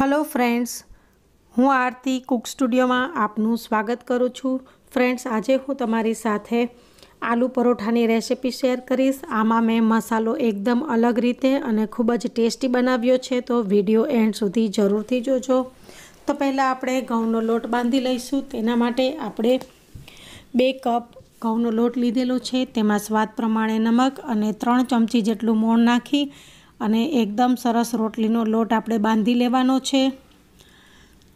hello friends હું આરતી Cook સ્ટુડિયોમાં આપનું સ્વાગત કરું છું ફ્રેન્ડ્સ આજે હું તમારી સાથે આલુ પરોઠાની રેસિપી શેર કરીશ આમાં મેં મસાલો એકદમ અલગ રીતે અને ખૂબ જ ટેસ્ટી બનાવ્યો છે તો વિડીયો એન્ડ સુધી જરૂરથી જોજો તો પહેલાં આપણે ઘઉંનો લોટ બાંધી લઈશું તેના માટે આપણે બે કપ ઘઉંનો લોટ લીધેલો છે તેમાં સ્વાદ પ્રમાણે નમક અને ત્રણ ચમચી જેટલું મોણ નાખી અને એકદમ સરસ રોટલીનો લોટ આપણે બાંધી લેવાનો છે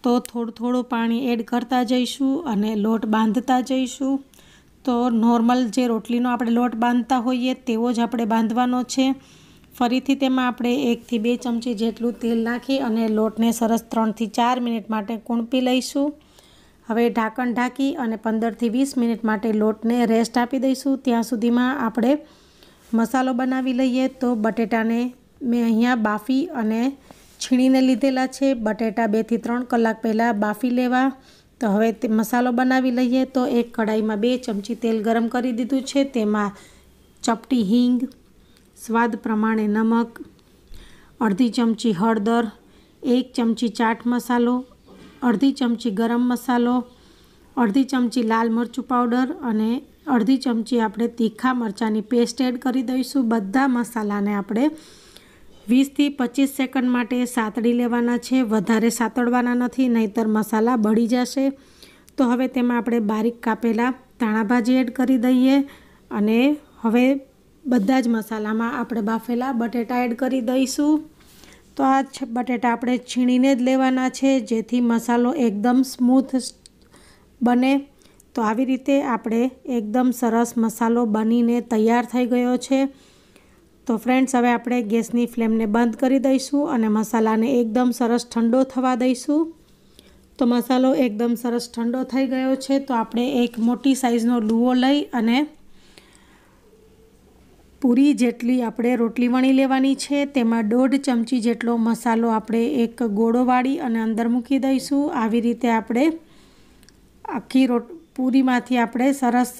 તો થોડું થોડું પાણી એડ કરતા જઈશું અને લોટ બાંધતા જઈશું તો નોર્મલ જે રોટલીનો આપણે લોટ બાંધતા હોઈએ તેવો જ આપણે બાંધવાનો છે ફરીથી તેમાં આપણે એકથી બે ચમચી જેટલું તેલ નાખી અને લોટને સરસ ત્રણથી ચાર મિનિટ માટે કૂણપી લઈશું હવે ઢાંકણ ઢાંકી અને પંદરથી વીસ મિનિટ માટે લોટને રેસ્ટ આપી દઈશું ત્યાં સુધીમાં આપણે મસાલો બનાવી લઈએ તો બટેટાને મેં અહીંયા બાફી અને છીણીને લીધેલા છે બટેટા બેથી ત્રણ કલાક પહેલાં બાફી લેવા તો હવે તે મસાલો બનાવી લઈએ તો એક કઢાઈમાં બે ચમચી તેલ ગરમ કરી દીધું છે તેમાં ચપટી હિંગ સ્વાદ પ્રમાણે નમક અડધી ચમચી હળદર એક ચમચી ચાટ મસાલો અડધી ચમચી ગરમ મસાલો અડધી ચમચી લાલ મરચું પાવડર અને અડધી ચમચી આપણે તીખા મરચાંની પેસ્ટ એડ કરી દઈશું બધા મસાલાને આપણે વીસથી પચીસ સેકન્ડ માટે સાતડી લેવાના છે વધારે સાતડવાના નથી નહીતર મસાલા બળી જશે તો હવે તેમાં આપણે બારીક કાપેલા ધાણાભાજી એડ કરી દઈએ અને હવે બધા જ મસાલામાં આપણે બાફેલા બટેટા એડ કરી દઈશું તો આ બટેટા આપણે છીણીને જ લેવાના છે જેથી મસાલો એકદમ સ્મૂથ બને તો આવી રીતે આપણે એકદમ સરસ મસાલો બનીને તૈયાર થઈ ગયો છે તો ફ્રેન્ડ્સ હવે આપણે ગેસની ફ્લેમને બંધ કરી દઈશું અને મસાલાને એકદમ સરસ ઠંડો થવા દઈશું તો મસાલો એકદમ સરસ ઠંડો થઈ ગયો છે તો આપણે એક મોટી સાઈઝનો લુઓ લઈ અને પૂરી જેટલી આપણે રોટલી વણી લેવાની છે તેમાં દોઢ ચમચી જેટલો મસાલો આપણે એક ગોળો વાળી અને અંદર મૂકી દઈશું આવી રીતે આપણે આખી રોટ પૂરીમાંથી આપણે સરસ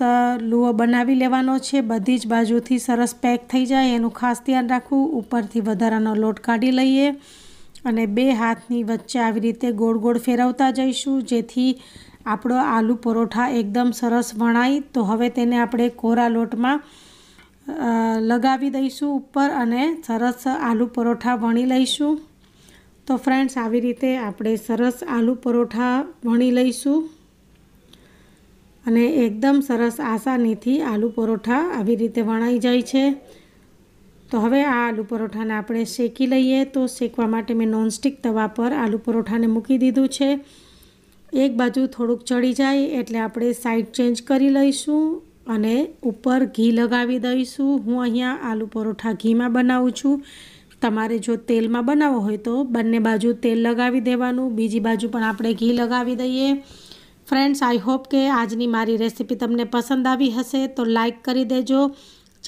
લુઓ બનાવી લેવાનો છે બધી જ બાજુથી સરસ પેક થઈ જાય એનું ખાસ ધ્યાન રાખવું ઉપરથી વધારાનો લોટ કાઢી લઈએ અને બે હાથની વચ્ચે આવી રીતે ગોળ ગોળ ફેરવતા જઈશું જેથી આપણો આલુ પરોઠા એકદમ સરસ વણાય તો હવે તેને આપણે કોરા લોટમાં લગાવી દઈશું ઉપર અને સરસ આલુ પરોઠા વણી લઈશું તો ફ્રેન્ડ્સ આવી રીતે આપણે સરસ આલુ પરોઠા વણી લઈશું અને એકદમ સરસ આસાનીથી આલુ પરોઠા આવી રીતે વણાઈ જાય છે તો હવે આ આલુ પરોઠાને આપણે શેકી લઈએ તો શેકવા માટે મેં નોનસ્ટિક તવા પર આલુ પરોઠાને મૂકી દીધું છે એક બાજુ થોડુંક ચડી જાય એટલે આપણે સાઈડ ચેન્જ કરી લઈશું અને ઉપર ઘી લગાવી દઈશું હું અહીંયા આલુ પરોઠા ઘીમાં બનાવું છું તમારે જો તેલમાં બનાવવો હોય તો બંને બાજુ તેલ લગાવી દેવાનું બીજી બાજુ પણ આપણે ઘી લગાવી દઈએ ફ્રેન્ડ્સ આઈ હોપ કે આજની મારી રેસીપી તમને પસંદ આવી હશે તો લાઇક કરી દેજો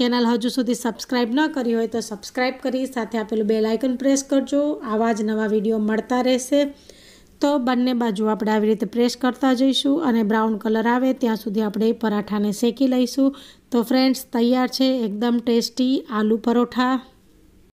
ચેનલ હજુ સુધી સબસ્ક્રાઈબ ન કરી હોય તો સબસ્ક્રાઈબ કરી સાથે આપેલું બે લાઇકન પ્રેસ કરજો આવા જ નવા વિડીયો મળતા રહેશે તો બંને બાજુ આપણે આવી રીતે પ્રેસ કરતા જઈશું અને બ્રાઉન કલર આવે ત્યાં સુધી આપણે પરાઠાને શેકી લઈશું તો ફ્રેન્ડ્સ તૈયાર છે એકદમ ટેસ્ટી આલુ પરોઠા